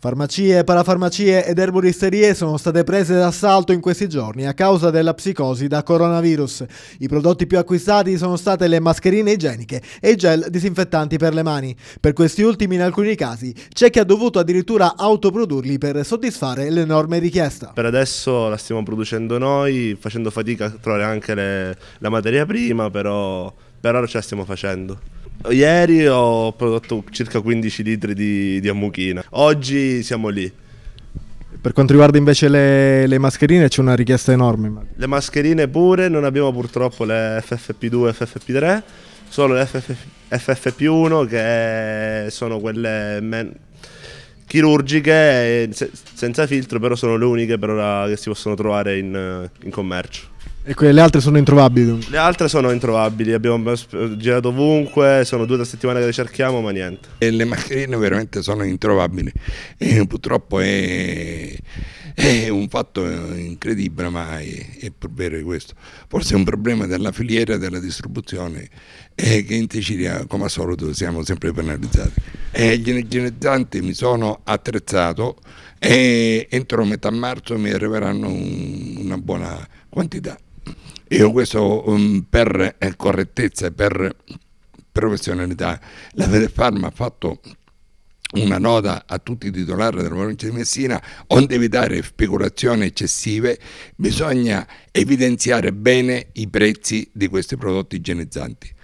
Farmacie, parafarmacie ed erboristerie sono state prese d'assalto in questi giorni a causa della psicosi da coronavirus. I prodotti più acquistati sono state le mascherine igieniche e i gel disinfettanti per le mani. Per questi ultimi in alcuni casi c'è chi ha dovuto addirittura autoprodurli per soddisfare l'enorme richiesta. Per adesso la stiamo producendo noi, facendo fatica a trovare anche le, la materia prima, però per ora ce la stiamo facendo. Ieri ho prodotto circa 15 litri di, di ammuchina. Oggi siamo lì. Per quanto riguarda invece le, le mascherine c'è una richiesta enorme. Le mascherine pure, non abbiamo purtroppo le FFP2 e FFP3, solo le FFP, 1 che sono quelle men- chirurgiche senza filtro, però sono le uniche per ora che si possono trovare in, in commercio. E que- le altre sono introvabili? Le altre sono introvabili, abbiamo eh, eh, girato ovunque, sono due da settimana che le cerchiamo, ma niente. E le mascherine veramente sono introvabili. E purtroppo è, è, un fatto incredibile, ma è, è vero questo. Forse è un problema della filiera della distribuzione è che in Sicilia, come al solito, siamo sempre penalizzati. E gli energizzanti mi sono attrezzato e entro metà marzo mi arriveranno un, una buona quantità. Io questo um, per eh, correttezza e per professionalità, la Federfarma ha fatto una nota a tutti i titolari della provincia di Messina, onde evitare speculazioni eccessive, bisogna evidenziare bene i prezzi di questi prodotti igienizzanti.